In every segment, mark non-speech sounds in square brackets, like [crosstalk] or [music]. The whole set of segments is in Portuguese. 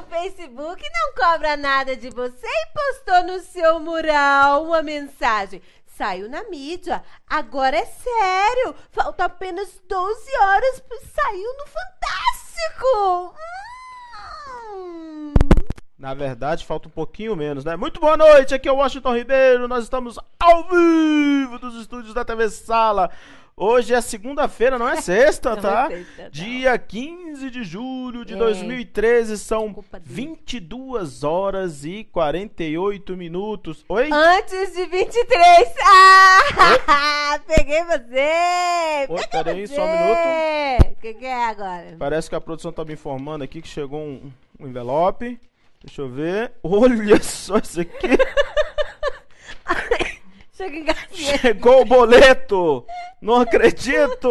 o Facebook não cobra nada de você e postou no seu mural uma mensagem. Saiu na mídia, agora é sério. Falta apenas 12 horas para saiu no Fantástico. Hum. Na verdade, falta um pouquinho menos, né? Muito boa noite, aqui é o Washington Ribeiro. Nós estamos ao vivo dos estúdios da TV Sala Hoje é segunda-feira, não é sexta, [laughs] é tá? É sexta, Dia 15 de julho de é. 2013, são Desculpa, 22 horas e 48 minutos. Oi? Antes de 23. Ah! [laughs] Oi? Peguei você! Oi, peraí, só um minuto. O que, que, é agora? Parece que a produção tá me informando aqui que chegou um, um envelope. Deixa eu ver. Olha só isso aqui. [laughs] Chega em casa. Chegou o boleto! Não acredito!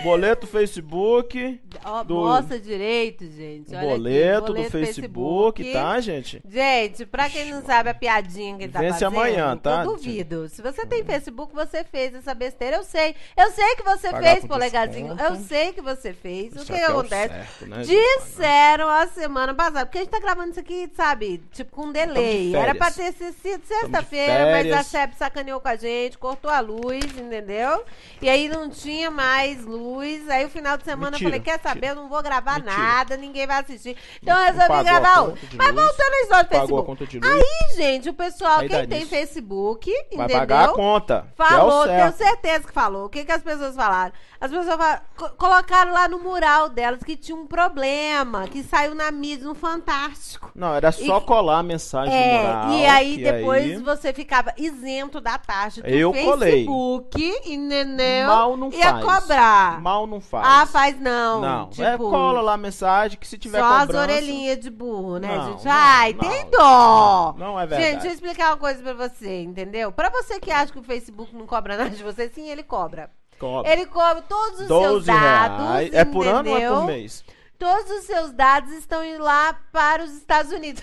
Boleto Facebook. Oh, do... Nossa, direito, gente. Boleto, aqui, boleto, do Facebook, Facebook, tá, gente? Gente, pra quem não sabe a piadinha que tá Vence tá fazendo. amanhã, tá? Eu duvido. Se você tem Facebook, você fez essa besteira. Eu sei. Eu sei que você Pagar fez, polegazinho. Eu sei que você fez. Isso é o que, é acontece? Certo, né, Disseram a semana passada. Porque a gente tá gravando isso aqui, sabe? Tipo, com um delay. Era pra ter sido sexta-feira, mas a SEP sacaneou com a gente, cortou a luz, entendeu? E aí não tinha mais luz Aí o final de semana mentira, eu falei, quer saber? Mentira, eu não vou gravar mentira. nada, ninguém vai assistir. Então eu resolvi gravar outro. Mas luz, voltando às história do Facebook. Aí, gente, o pessoal, aí quem tem nisso. Facebook, vai entendeu? Vai pagar a conta. É falou, é tenho certeza que falou. O que, que as pessoas falaram? As pessoas falaram, colocaram lá no mural delas que tinha um problema, que saiu na mídia, no Fantástico. Não, era só e, colar a mensagem é, no mural. E aí depois aí... você ficava isento da taxa do eu Facebook, colei. e, neném, Mal não ia faz. cobrar. Mal não faz. Ah, faz não. Não. É, tipo, é, cola lá a mensagem que se tiver Só cobrança... as orelhinhas de burro, né, não, gente? Ai, não, tem dó. Não, é verdade. Gente, deixa eu explicar uma coisa pra você, entendeu? Pra você que acha que o Facebook não cobra [laughs] nada de você, sim, ele cobra. Cobra. Ele cobra todos os seus dados, reais. É por entendeu? ano ou é por mês? Todos os seus dados estão indo lá para os Estados Unidos.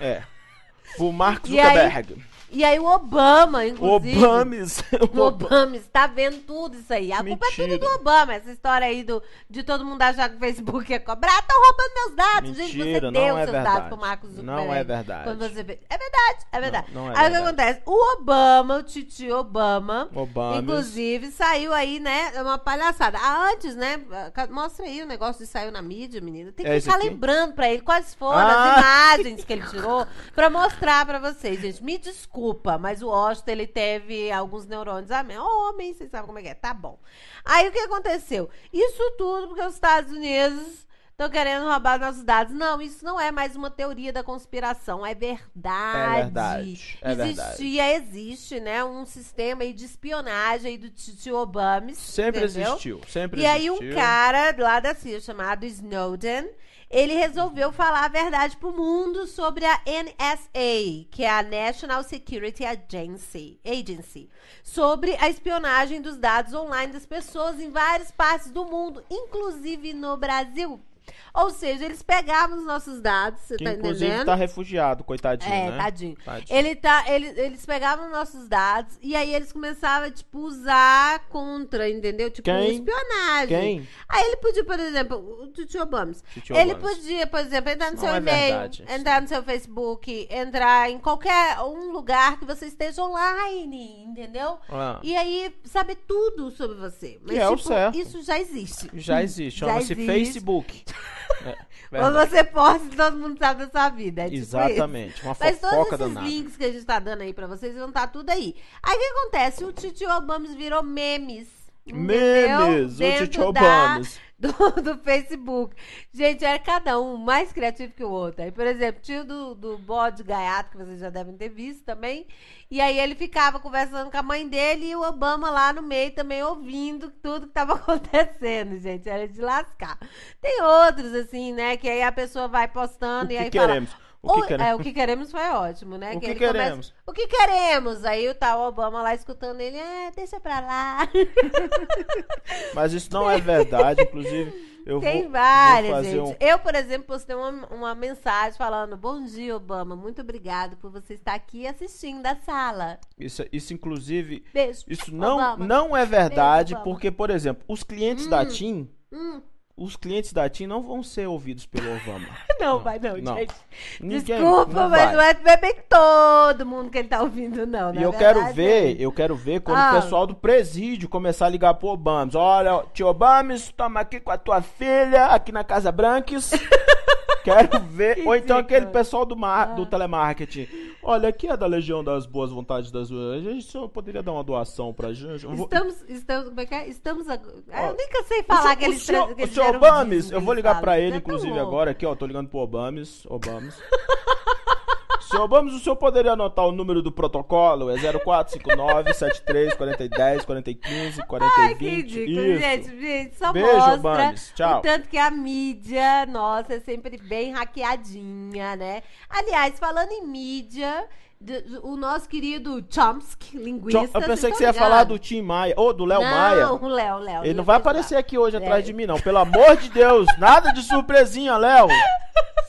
É. O Marcos [laughs] Zuckerberg. Aí, e aí o Obama, inclusive. Obames. [laughs] O Obames tá vendo tudo isso aí. A Mentira. culpa é tudo do Obama. Essa história aí do, de todo mundo achar que o Facebook é cobrar, estão ah, roubando meus dados. Mentira, Gente, você deu é seus verdade. dados pro Marcos Zuckerberg. Não é verdade. Quando você... É verdade, é verdade. Não, não é aí verdade. o que acontece? O Obama, o Titi Obama, Obames. inclusive, saiu aí, né? É uma palhaçada. Ah, antes, né? Mostra aí o negócio de saiu na mídia, menina. Tem que é ficar tá aqui? lembrando pra ele quais foram ah. as imagens que ele tirou pra mostrar pra vocês, gente. Me desculpa desculpa, mas o Washington, ele teve alguns neurônios Ah, Homem, vocês sabem como é que é. Tá bom. Aí o que aconteceu? Isso tudo porque os Estados Unidos estão querendo roubar nossos dados. Não, isso não é mais uma teoria da conspiração, é verdade. É verdade. É Existia, verdade. existe, né, um sistema aí de espionagem aí do Tio Obama. Sempre entendeu? existiu, sempre e existiu. E aí um cara lá da CIA chamado Snowden, ele resolveu falar a verdade pro mundo sobre a NSA, que é a National Security Agency, Agency, sobre a espionagem dos dados online das pessoas em várias partes do mundo, inclusive no Brasil. Ou seja, eles pegavam os nossos dados, você que, tá inclusive, entendendo? Inclusive tá refugiado, coitadinho, é, né? tadinho. tadinho. Ele tá, ele, eles pegavam os nossos dados e aí eles começavam, tipo, usar contra, entendeu? Tipo, Quem? espionagem. Quem? Aí ele podia, por exemplo, o Tio Obama. Ele podia, por exemplo, entrar no seu é e-mail, verdade. entrar no seu Facebook, entrar em qualquer um lugar que você esteja online, entendeu? Ah. E aí saber tudo sobre você. Mas, que tipo, é o tipo, certo. isso já existe. Já existe. Chama-se Facebook. [laughs] É, Quando você posta, todo mundo sabe da sua vida. É tipo Exatamente. uma Mas todos esses danada. links que a gente tá dando aí pra vocês vão estar tá tudo aí. Aí o que acontece? O Titio Obama virou memes Memes, o te [laughs] Do, do, Facebook. Gente, era é cada um mais criativo que o outro. Aí, por exemplo, tinha do, do bode gaiato, que vocês já devem ter visto também. E aí ele ficava conversando com a mãe dele e o Obama lá no meio também ouvindo tudo que estava [laughs] acontecendo, gente. Era de lascar. Tem outros, assim, né? Que aí a pessoa vai postando o e aí queremos? fala o que, queremos... É, o que queremos foi ótimo, né? O que, que queremos? Começa, o que queremos? Aí o tal Obama lá escutando ele, é deixa pra lá. [laughs] Mas isso não é verdade, inclusive. Eu Tem vou, várias, vou gente. Um... Eu, por exemplo, postei uma, uma mensagem falando: Bom dia, Obama, muito obrigado por você estar aqui assistindo a sala. Isso, isso inclusive. Beijo. Isso não, não é verdade, Beijo, porque, por exemplo, os clientes hum, da TIM. Hum os clientes da TIM não vão ser ouvidos pelo Obama. [laughs] não, não, vai não, não. gente. Ninguém, Desculpa, não mas vai. não é, é bem todo mundo que ele tá ouvindo, não. E eu verdade, quero ver, é eu quero ver quando ah. o pessoal do presídio começar a ligar pro Obama. Olha, tio Obama, toma aqui com a tua filha, aqui na Casa Branques. [laughs] Quero [laughs] ver. Ou então aquele pessoal do, mar, do ah. telemarketing. Olha, aqui é da Legião das Boas Vontades das A gente só poderia dar uma doação pra gente. Vou... Estamos, estamos, como é que é? Estamos. Ah, eu nunca sei falar que eles O senhor, eles senhor eu vou ligar pra ele, tá inclusive, agora aqui, ó. Tô ligando pro Obamis. Obamis. [laughs] Senhor o senhor poderia anotar o número do protocolo? É 0459 73 Ai, que ridículo, Isso. gente. Gente, só Beijo, mostra Tchau. o tanto que a mídia, nossa, é sempre bem hackeadinha, né? Aliás, falando em mídia, de, de, o nosso querido Chomsky, linguista. Eu pensei que você ia falar do Tim Maia, ou do Léo Maia. Não, o Léo, Léo. Ele não vai aparecer aqui hoje Léo. atrás de mim, não. Pelo amor de Deus, nada de surpresinha, Léo.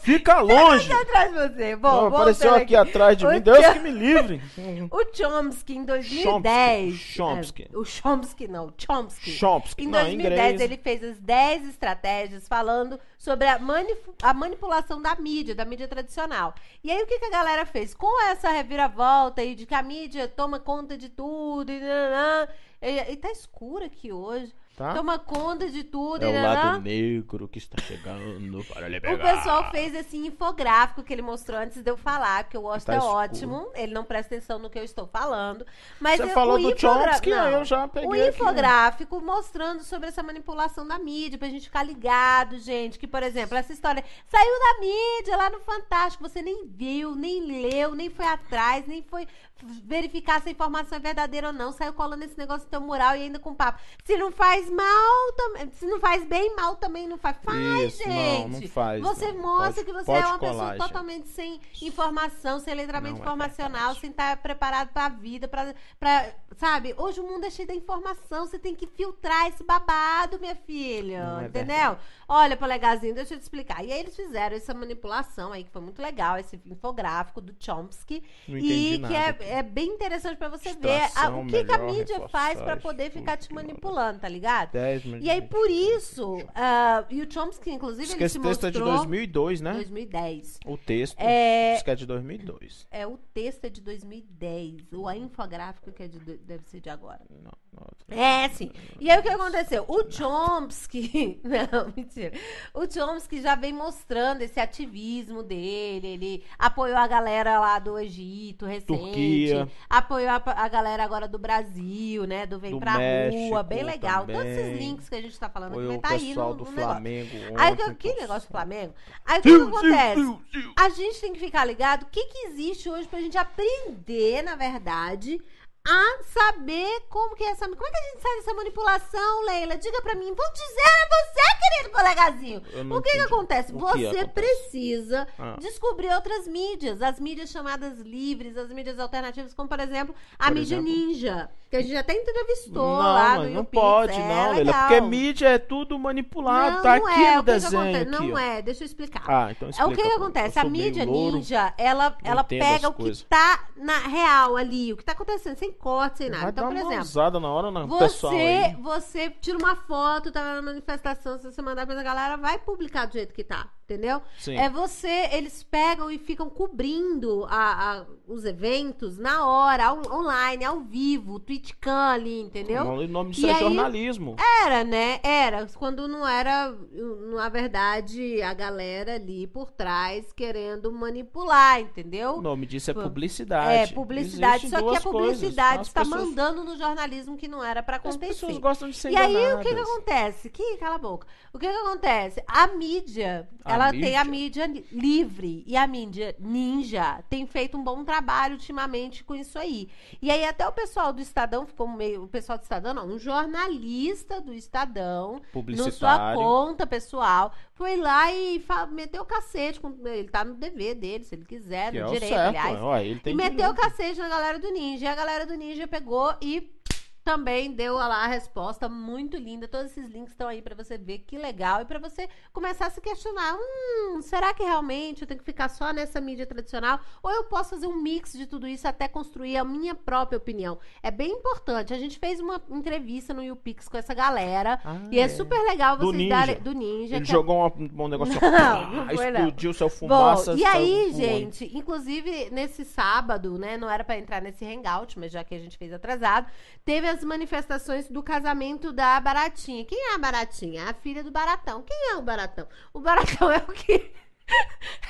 Fica tá longe. atrás de você. Bom, não, apareceu aqui. aqui. atrás de o mim. Deus que me livre. [laughs] O Chomsky, em 2010. Chomsky. É, o Chomsky, não. Chomsky. Chomsky. Em 2010, não, em ele fez as 10 estratégias falando sobre a, a manipulação da mídia, da mídia tradicional. E aí o que, que a galera fez? Com essa reviravolta aí de que a mídia toma conta de tudo e nananã, e, e tá escuro aqui hoje. Tá? Toma conta de tudo. É o lado negro que está chegando para lhe O pessoal fez esse infográfico que ele mostrou antes de eu falar, que eu gosto tá é ótimo. Ele não presta atenção no que eu estou falando. Mas Você eu, falou do Chomsky, não, eu já peguei O infográfico aqui, mostrando sobre essa manipulação da mídia, pra gente ficar ligado, gente. Que, por exemplo, essa história saiu da mídia lá no Fantástico. Você nem viu, nem leu, nem foi atrás, nem foi verificar se a informação é verdadeira ou não. Saiu colando esse negócio de teu mural e ainda com papo. Se não faz mal, tam... se não faz bem, mal também não faz. Faz, Isso, gente. Não, não faz. Você não. mostra pode, que você é uma colar, pessoa gente. totalmente sem informação, sem letramento não é informacional, é sem estar tá preparado para a vida, para sabe? Hoje o mundo é cheio da informação, você tem que filtrar esse babado, minha filha. É entendeu? Verdade. Olha, polegazinho, deixa eu te explicar. E aí eles fizeram essa manipulação aí que foi muito legal, esse infográfico do Chomsky não e que é é bem interessante para você Extração, ver a, o que, que, a mídia faz para poder ficar te manipulando, tá ligado? 10 E aí, por né? isso, uh, e o Chomsky, inclusive, Esquece ele te mostrou... Esse texto é de 2002, né? 2010. O texto, é... que é de 2002. É, o texto é de 2010. O infográfico que é de, deve ser de agora. Não. É, sim. E aí o que aconteceu? O Chomsky. [laughs] Não, mentira. O Chomsky já vem mostrando esse ativismo dele. Ele apoiou a galera lá do Egito recente. Turquia. Apoiou a, a galera agora do Brasil, né? Do Vem do Pra México Rua. Bem legal. Também. Todos esses links que a gente tá falando Foi aqui, tá aí no, do Flamengo aí, que, que negócio do Flamengo? Aí o que, que, acontece? Sim, sim, sim. A gente tem que ficar ligado o que, que existe hoje pra gente aprender, na verdade a saber como que é essa. Como é que a gente sabe essa manipulação, Leila? Diga para mim. Vou dizer a você, querido colegazinho. O que, que acontece? O você que acontece? precisa ah. descobrir outras mídias, as mídias chamadas livres, as mídias alternativas, como por exemplo a por mídia exemplo? ninja, que a gente até entrevistou não, lá no Não pode, é, não, Leila, porque mídia é tudo manipulado, não, tá não é, aqui é, no desenho. Aqui, não é, deixa eu explicar. Ah, então explica, é, o que, que acontece? A mídia ninja, ela, ela pega o que tá na real ali, o que tá acontecendo sem corte, sem nada. Vai então, dar por uma exemplo. na hora, não né, você, pessoal aí. você tira uma foto, tá na manifestação, se você mandar pra galera, vai publicar do jeito que tá entendeu? Sim. É você, eles pegam e ficam cobrindo a, a, os eventos na hora, ao online, ao vivo, Twitchcam ali, entendeu? O nome disso e é aí, jornalismo. Era, né? Era. Quando não era, na verdade, a galera ali por trás querendo manipular, entendeu? O nome disso é tipo, publicidade. É, publicidade. Existem só que a publicidade está pessoas... mandando no jornalismo que não era para acontecer. As pessoas gostam de ser E enganadas. aí, o que que acontece? Que, cala a boca. O que que acontece? A mídia, a ela mídia. tem a mídia livre e a mídia ninja tem feito um bom trabalho ultimamente com isso aí. E aí até o pessoal do Estadão ficou meio, o pessoal do Estadão não, um jornalista do Estadão, na sua conta pessoal, foi lá e meteu o cacete, com, ele tá no dever dele, se ele quiser, que no é direito, certo, aliás. Ó, ele tem e meteu o cacete na galera do Ninja, e a galera do Ninja pegou e também deu lá a resposta muito linda. Todos esses links estão aí para você ver que legal e para você começar a se questionar: hum, será que realmente eu tenho que ficar só nessa mídia tradicional ou eu posso fazer um mix de tudo isso até construir a minha própria opinião? É bem importante. A gente fez uma entrevista no YouPix com essa galera ah, e é, é, super legal vocês do ninja. darem do ninja. Ele é jogou é... um, bom negócio [laughs] assim, não, não ah, explodiu não. seu fumaça. Bom, e aí, gente, inclusive nesse sábado, né, não era para entrar nesse hangout, mas já que a gente fez atrasado, teve as as manifestações do casamento da Baratinha. Quem é a Baratinha? A filha do Baratão. Quem é o Baratão? O Baratão [laughs] é o que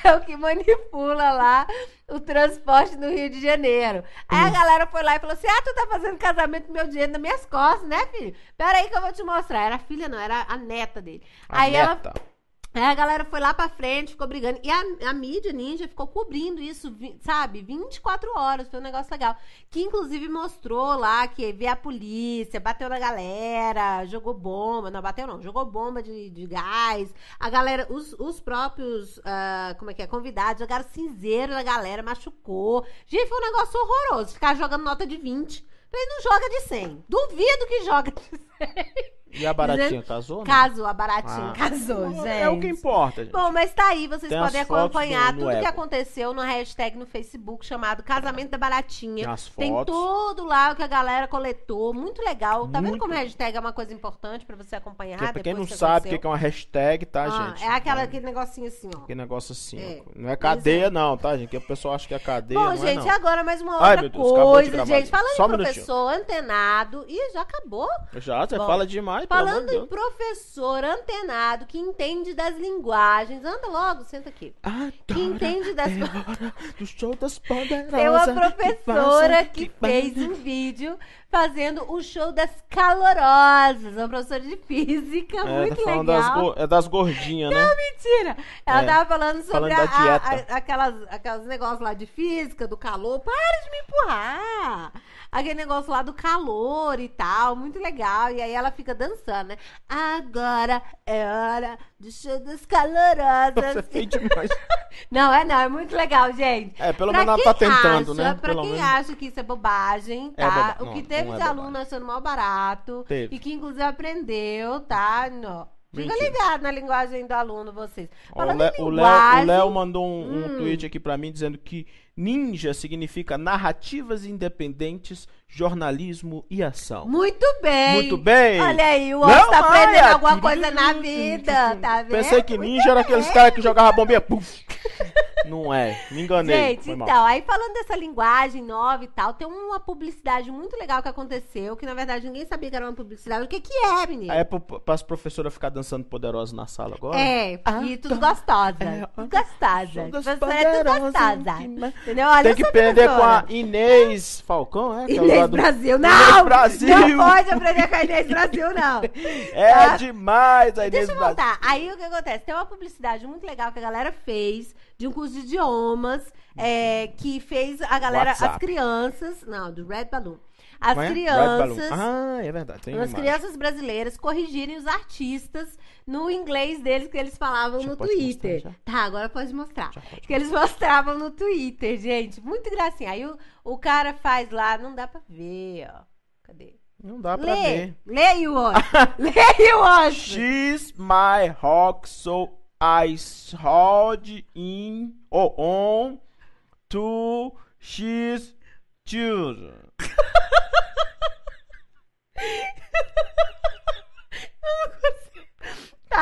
é o que manipula lá o transporte no Rio de Janeiro. Aí a hum. galera foi lá e falou assim: Ah, tu tá fazendo casamento com meu dinheiro nas minhas costas, né, filho? Pera aí que eu vou te mostrar. Era a filha, não, era a neta dele. A aí neta. ela é, a galera foi lá pra frente, ficou brigando. E a, a mídia ninja ficou cobrindo isso, sabe? 24 horas, foi um negócio legal. Que inclusive mostrou lá que veio a polícia, bateu na galera, jogou bomba. Não, bateu não, jogou bomba de, de gás. A galera, os, os próprios, uh, como é que é, convidados, jogaram cinzeiro na galera, machucou. Gente, foi um negócio horroroso, ficar jogando nota de 20. Ele não joga de 100. Duvido que joga de 100. [laughs] E a Baratinha casou? Né? Casou, a Baratinha ah. casou, gente. É o que importa, gente. Bom, mas tá aí, vocês Tem podem acompanhar no, no tudo o que aconteceu no hashtag no Facebook chamado Casamento da Baratinha. Tem, as fotos. Tem tudo lá o que a galera coletou, muito legal. Tá muito. vendo como hashtag é uma coisa importante pra você acompanhar? Que, pra quem não que sabe o que, é uma hashtag, tá, ah, gente? É aquela, é aquele negocinho assim, ó. Aquele negócio assim. É. Não é, é cadeia, não, tá, gente? Que o pessoal acha que é cadeia. Bom, é, gente, é, não. agora mais uma outra Ai, Deus, coisa, de gente. Falando em professor antenado. Ih, já acabou? Já, você Bom, fala demais. Falando em professor antenado que entende das linguagens, anda logo, senta aqui. Adora, que entende das. É [laughs] hora do show das poderosas. Tem uma professora que, que fez um vídeo fazendo o show das calorosas. Uma professora de física, é, tá muito tá legal. Das É das gordinhas, né? Não, mentira. Ela é, tava falando sobre falando a, a, a, aquelas, aquelas negócios lá de física, do calor. Para de me empurrar. Aquele negócio lá do calor e tal, muito legal. E e aí ela fica dançando, né? Agora é hora do show das calorosas. Você é fez demais. [laughs] não, é não, é muito legal, gente. É, pelo menos ela tá tentando, acha, né? Pra pelo quem menos... acha que isso é bobagem, é tá? É boba... o que teve de é aluno achando mal barato teve. e que inclusive aprendeu, tá? Não. Fica ligado na linguagem do aluno, vocês. Ó, o Léo mandou um, um hum. tweet aqui pra mim dizendo que Ninja significa narrativas independentes, jornalismo e ação. Muito bem. Muito bem. Olha aí, o homem está aprendendo alguma coisa na vida, tá vendo? [laughs] Pensei que ninja era aqueles é. caras que jogavam bombinha. Puf. Não é. Me enganei. Gente, então, aí falando dessa linguagem nova e tal, tem uma publicidade muito legal que aconteceu, que na verdade ninguém sabia que era uma publicidade. O que que é, menino? É pro, pra as professoras ficar dançando poderosa na sala agora? É, ah, e tudo tá. gostosa. É, tudo gostosa. é tudo gostosa. Entendeu? Olha tem que aprender com a Inês Falcão, é? é Inês é Brasil. Não! Inês Brasil! Não pode aprender com a Inês Brasil, não. [laughs] É tá. demais a Inês Deixa eu Brasil. voltar. Aí o que acontece? Tem uma publicidade muito legal que a galera fez de um curso de idiomas uhum. é, que fez a galera, WhatsApp. as crianças. Não, do Red Balloon. As é? crianças. Ah, é verdade. Tem as crianças brasileiras corrigirem os artistas no inglês deles que eles falavam já no Twitter. Mostrar, tá, agora pode mostrar. Pode que mostrar. eles mostravam no Twitter, gente. Muito gracinha. Aí o, o cara faz lá, não dá pra ver, ó. Cadê? Não dá pra Lê. ver. Leia o [laughs] Lê o she's my rock so I sailed in or on to his children. [laughs]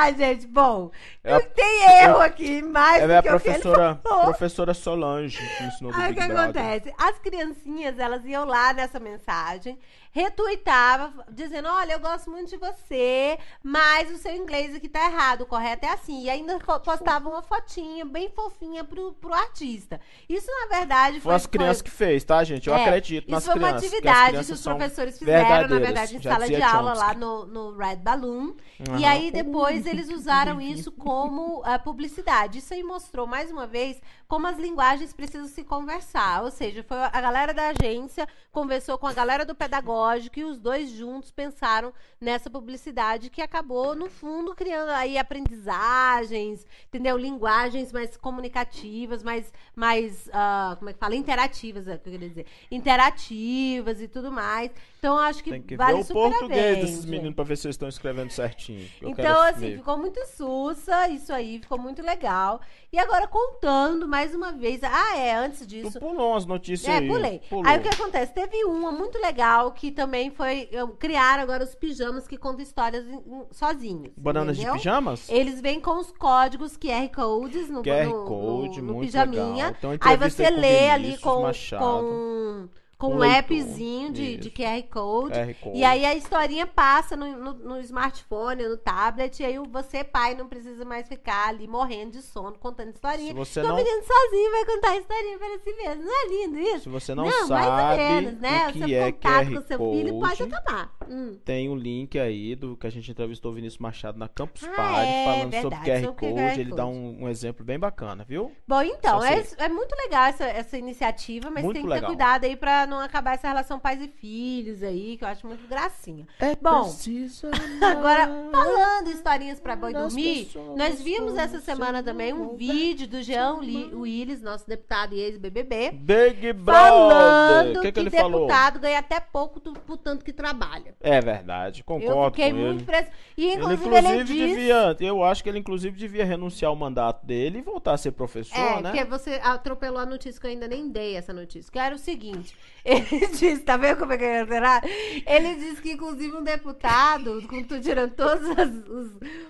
Ah, gente, bom, é tem é erro é aqui, mais é a professora, professora Solange que ensinou do Aí o que acontece? As criancinhas, elas iam lá nessa mensagem, retuitava, dizendo: Olha, eu gosto muito de você, mas o seu inglês aqui tá errado, o correto é assim. E ainda postavam uma fotinha bem fofinha pro, pro artista. Isso, na verdade, foi. Foi as crianças foi... que fez, tá, gente? Eu é, acredito nas crianças. Isso foi uma atividade que, os professores fizeram, na verdade, em sala de aula lá no, no Red Balloon. Uhum. E aí depois eles [laughs] usaram isso como a publicidade. Isso aí mostrou mais uma vez como as linguagens precisam se conversar. Ou seja, foi a galera da agência conversou com a galera do pedagógico e os dois juntos pensaram nessa publicidade que acabou no fundo criando aí aprendizagens, entendeu? Linguagens mais comunicativas, mais mais uh, como é que fala, interativas, é o que eu queria dizer, interativas e tudo mais. Então acho que, Tem que vale ver o português bem, desses meninos para ver se eles estão escrevendo certinho. Eu então assim, ficou muito sussa, isso aí, ficou muito legal. E agora contando mais uma vez. Ah, é, antes disso. Tu pulou as notícias é, aí. pulei. Pulou. Aí o que acontece? Teve uma muito legal que também foi. Criaram agora os pijamas que contam histórias sozinhos. Bananas entendeu? de pijamas? Eles vêm com os códigos QR Codes no, QR no, no, Code, no, muito pijaminha. Legal. Então, aí você lê ali com. Machado. com com um appzinho de, de QR code, QR code. E aí a historinha passa no, no, no, smartphone, no tablet, e aí você, pai, não precisa mais ficar ali morrendo de sono, contando historinha. Se você então, não... o menino sozinho vai contar historinha para si mesmo. Não é lindo isso? Se você não, não sabe mais ou menos, né? o que é o é QR com seu filho pode acabar. Hum. Tem o um link aí do que a gente entrevistou o Vinícius Machado na Campus ah, Party, é, falando verdade, sobre QR, QR Code. Ele dá um, um, exemplo bem bacana, viu? Bom, então, é, é, muito legal essa, essa iniciativa, mas muito tem que legal. ter cuidado aí para não acabar essa relação pais e filhos aí, que eu acho muito gracinha. É Bom, [laughs] agora falando historinhas para boi dormir, nós vimos essa semana também um vídeo do Jean Willis, nosso deputado e ex-BBB, Big Brother. falando que, que, que deputado falou? ganha até pouco do, por tanto que trabalha. É verdade, concordo. Eu fiquei muito preso. E inclusive ele, inclusive, ele diz... eu acho que ele inclusive devia renunciar ao mandato dele e voltar a ser professor, é, né? Porque você atropelou a notícia que eu ainda nem dei essa notícia. Que era o seguinte, ele [laughs] disse, tá vendo como é que é errado? Ele disse que, inclusive, um deputado, quando tu tirando todos os,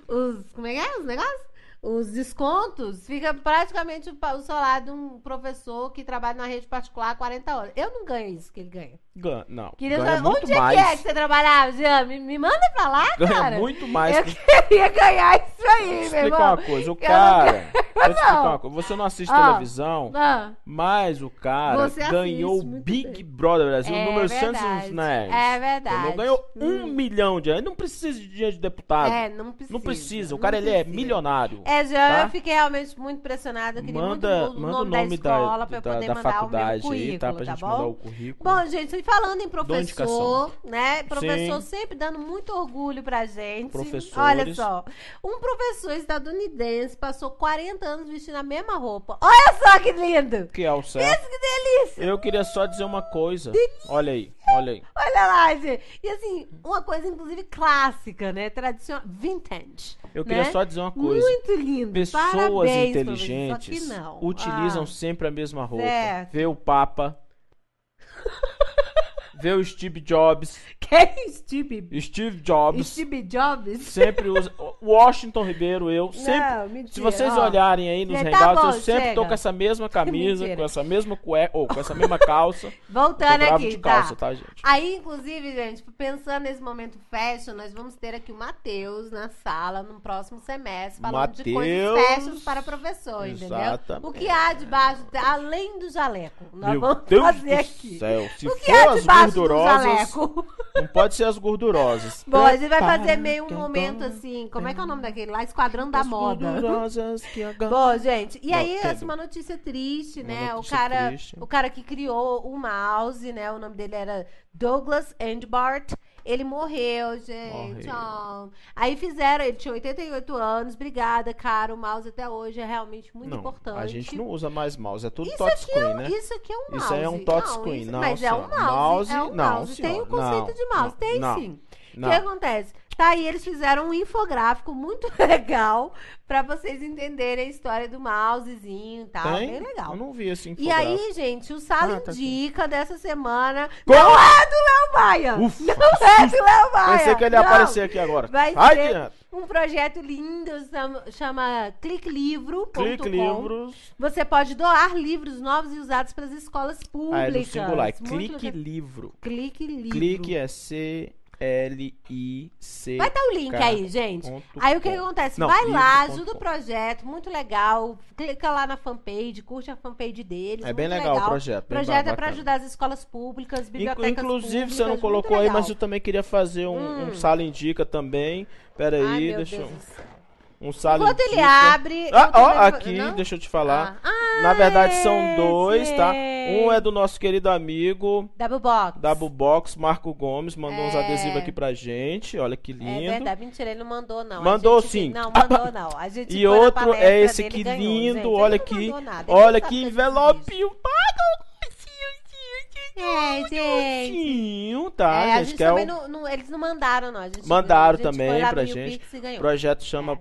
os, os, Como é que é? Os negócios? os descontos, fica praticamente o salário de um professor que trabalha na rede particular 40 horas. Eu não ganho isso que ele ganha. Ganha, não. Queria ganha saber, onde mais. é que é que você trabalhava, Jean? Me, me manda pra lá, ganha cara. muito mais. Eu que... queria ganhar isso aí, meu explicar uma coisa, o eu cara... [laughs] Não... Não. Coisa, você não assiste ah, televisão, ah, mas o cara ganhou o Big bem. Brother Brasil, é número verdade, É verdade. Ele ganhou hum. um milhão de reais. Não precisa de dinheiro de deputado. É, não precisa. Não precisa. O cara, ele é milionário. É, já tá? eu fiquei realmente muito impressionada. Eu queria manda, muito o manda nome, o nome da escola para eu poder da, da mandar o meu currículo, aí, tá? Pra tá gente bom? mandar o currículo. Bom, gente, e falando em professor, né? Professor Sim. sempre dando muito orgulho pra gente. Professores. Olha só, um professor estadunidense passou 40 anos vestindo a mesma roupa. Olha só que lindo! Que alça. Isso, que delícia! Eu queria só dizer uma coisa. Delícia. Olha aí, olha aí. Olha lá, gente. E assim, uma coisa inclusive clássica, né? Tradicional, vintage. Eu né? queria só dizer uma coisa. Muito lindo. Pessoas Parabéns, inteligentes utilizam ah. sempre a mesma roupa. Certo. Vê o Papa. [laughs] Vê o Steve Jobs. [laughs] Quem? É Steve? Steve Jobs. Steve Jobs. Sempre usa. Washington Ribeiro, eu. Sempre. Não, mentira, se vocês ó. olharem aí nos tá regalos, tá eu sempre chega. tô com essa mesma [laughs] camisa, com essa mesma cueca, ou com essa mesma calça. [laughs] Voltando aqui. De tá. calça, tá. tá. gente? Aí, inclusive, gente, pensando nesse momento fashion, nós vamos ter aqui o Matheus na sala no próximo semestre, falando Mateus... de coisas fashion para professor, Exatamente. entendeu? O que há debaixo, além do jaleco. Nós Meu vamos Deus fazer aqui. Céu. Se o que for há debaixo gordurosas. Não pode ser as gordurosas. [laughs] Bom, a gente vai fazer meio um momento assim. Como é que é o nome daquele lá? Esquadrão da as Moda. Gordurosas que agora... Bom, gente, e aí, assim, uma notícia triste, né? Notícia o, cara, triste. o cara que criou o mouse, né? O nome dele era Douglas Endbart. Ele morreu, gente. Morreu. Aí fizeram, ele tinha 88 anos, obrigada, cara. O mouse até hoje é realmente muito não, importante. A gente não usa mais mouse, é tudo isso é screen, é, né? Isso aqui é um mouse. Isso é um touchscreen, não, isso, não. Mas senhora. é um mouse. mouse é um não, mouse. Senhora. Tem um conceito não, de mouse, tem sim. O que acontece? Tá, e eles fizeram um infográfico muito [laughs] legal para vocês entenderem a história do mousezinho e tal. Bem legal. Eu não vi assim. E aí, gente, o Sala ah, tá Indica dessa semana qual não é do Léo Maia! Ufa, não é do Léo Maia! Pensei que ele ia não. aparecer aqui agora. Vai Ai, ser um projeto lindo, chama cliclivro.com Livros. Você pode doar livros novos e usados para as escolas públicas. Ah, é do singular. É clique Livro. Clique Livro. Clique é C... L-I-C. Vai estar tá o link aí, gente. Aí o que, que acontece? Não, Vai lá, ajuda o projeto, muito legal. Clica lá na fanpage, curte a fanpage deles. É bem legal, legal, o projeto. O projeto é para ajudar as escolas públicas, bibliotecas Inclusive, públicas, você não colocou aí, mas eu também queria fazer um, hum. um Sala Indica também. pera Ai, deixa eu um salentista. Enquanto ele abre. Ah, ó, oh, aqui, não? deixa eu te falar. Ah. Ah, Na verdade, são é, dois, tá? sei. tá? Um é do nosso querido amigo. Double Box. Double Box, Marco Gomes, mandou é. uns adesivos aqui pra gente. Olha que é lindo. É verdade, mentira, ele não mandou, não. Mandou gente, sim. Não, mandou [laughs] não. A gente e outro é esse que ganhou, lindo, gente. olha aqui. É, olha que envelope. Paga é, gente. Tá, é, gente, a gente, gente também um... não, não, eles não mandaram, não. A gente, mandaram a gente também pra gente. O projeto chama é.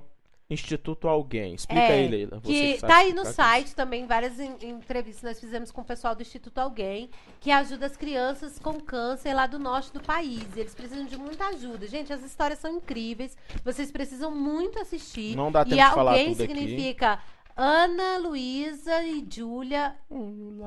Instituto Alguém. Explica é, aí, Leila. Você que, que tá aí no é site isso. também várias in, entrevistas nós fizemos com o pessoal do Instituto Alguém, que ajuda as crianças com câncer lá do norte do país. Eles precisam de muita ajuda. Gente, as histórias são incríveis. Vocês precisam muito assistir. Não dá tempo e de falar tudo aqui. E alguém significa Ana, Luísa e Júlia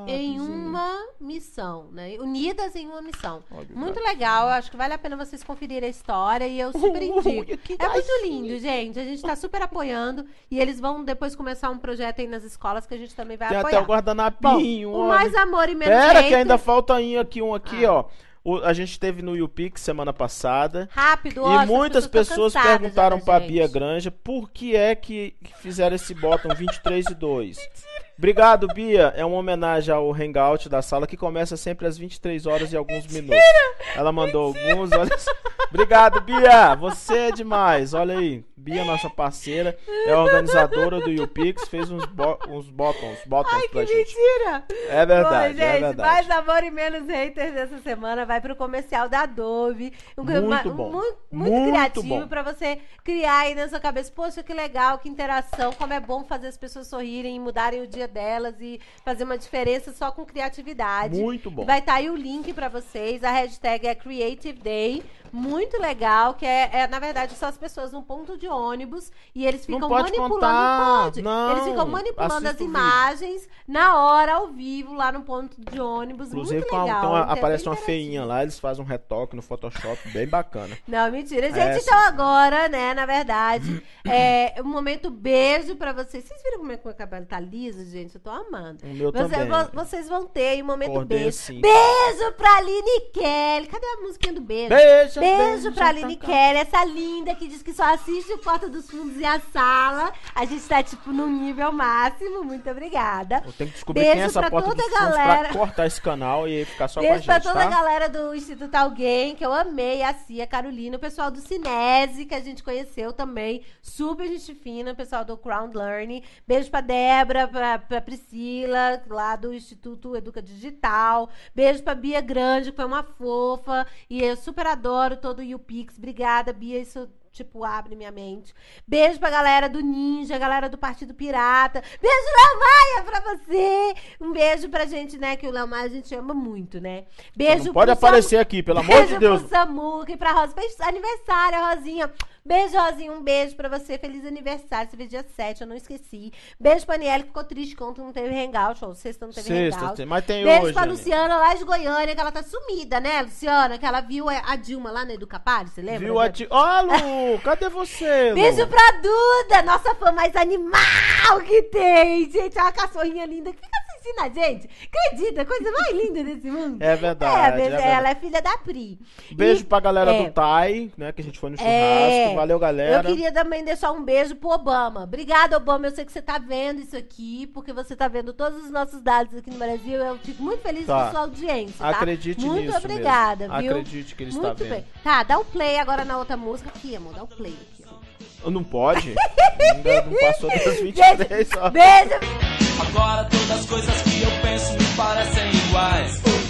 em uma missão, né? Unidas em uma missão. Olha, muito legal, eu acho que vale a pena vocês conferirem a história e eu [laughs] super indico. é muito lindo, gente. A gente está super apoiando e eles vão depois começar um projeto aí nas escolas que a gente também vai Tem apoiar. Tem até o guardanapinho. Bom, o mais amor e menos Pera, que ainda falta aqui um aqui, ah. ó. O, a gente teve no YouPix semana passada. Rápido, ó, E muitas pessoas, pessoas perguntaram né, pra gente. Bia Granja por que é que fizeram esse bottom 23 e 2. [laughs] Mentira. Obrigado, Bia. É uma homenagem ao Hangout da sala que começa sempre às 23 horas e alguns minutos. Mentira! Ela mandou Mentira! alguns. Olha... Obrigado, Bia. Você é demais. Olha aí. Bia, nossa parceira, é organizadora do YouPix, fez uns, bo uns bottoms, bottoms Ai, pra gente. mentira! É verdade, Bom, é gente, é verdade. mais amor e menos haters dessa semana vai pro comercial da Dove. Um, muito uma, bom. Um, muito, muito, criativo para você criar aí na sua cabeça. Poxa, que legal, que interação, como é bom fazer as pessoas sorrirem e mudarem o dia delas e fazer uma diferença só com criatividade. Muito bom. Vai estar tá aí o link para vocês. A hashtag é Creative Day muito legal, que é, é, na verdade, são as pessoas num ponto de ônibus e eles ficam manipulando. Contar, pode. Não, eles ficam manipulando as imagens na hora, ao vivo, lá no ponto de ônibus. Inclusive, muito legal. Então, então aparece uma feinha lá, eles fazem um retoque no Photoshop, bem bacana. [laughs] Não, mentira. É gente, Essa. então agora, né, na verdade, é um momento beijo pra vocês. Vocês viram como é que o meu cabelo tá liso, gente? Eu tô amando. O meu Você, também. Vocês vão ter aí um momento Acordei beijo. Assim. Beijo pra Aline Kelly. Cadê a musiquinha do beijo? Beijo! Beijo pra Aline tá Kelly, essa linda que diz que só assiste o Porta dos Fundos e a Sala. A gente tá, tipo, no nível máximo. Muito obrigada. Eu tenho que descobrir Beijo quem é essa Porta toda dos Fundos galera. pra cortar esse canal e ficar só Beijo com a gente, pra toda tá? a galera do Instituto Alguém, que eu amei. A Cia, a Carolina, o pessoal do Cinese, que a gente conheceu também. Super gente fina, o pessoal do Crown Learning. Beijo pra Débora, pra, pra Priscila, lá do Instituto Educa Digital. Beijo pra Bia Grande, que foi uma fofa. E eu super adoro adoro todo o Pix. Obrigada, Bia. Isso tipo, abre minha mente. Beijo pra galera do Ninja, galera do Partido Pirata. Beijo, Léo Maia, pra você. Um beijo pra gente, né? Que o Léo Maia a gente ama muito, né? Beijo não pode aparecer aqui, pelo amor beijo de Deus. Beijo pro Samuca e pra Rosa. beijo, aniversário, Rosinha. Beijo, Rosinha, um beijo pra você. Feliz aniversário. Você fez dia 7, eu não esqueci. Beijo pra Aniele, que ficou triste que ontem não teve hangout. Ou sexta não teve sexta, hangout. Tem, mas tem beijo hoje. Beijo pra Luciana lá de Goiânia, que ela tá sumida, né, Luciana? Que ela viu a Dilma lá no Educapari, você lembra? Viu a Dilma. Ó, Lu, [laughs] cadê você? Lu? Beijo pra Duda, nossa fã mais animal que tem. Gente, é uma cachorrinha linda que fica ensina a gente. Acredita, a coisa mais linda desse mundo. É verdade. É, é verdade. Ela é filha da Pri. Beijo e, pra galera é, do Tai, né? Que a gente foi no é. churrasco. É, Valeu, galera. Eu queria também deixar um beijo pro Obama. Obrigada, Obama. Eu sei que você tá vendo isso aqui, porque você tá vendo todos os nossos dados aqui no Brasil. Eu fico muito feliz tá. com sua audiência. Tá? Acredite muito nisso. Muito obrigada, mesmo. viu? Acredite que ele muito está bem. vendo. Tá, dá o play agora na outra música. Aqui, amor, dá o play aqui, Não pode? [laughs] Ainda não passou das 23 horas. Beijo! Agora todas as coisas que eu penso me parecem iguais.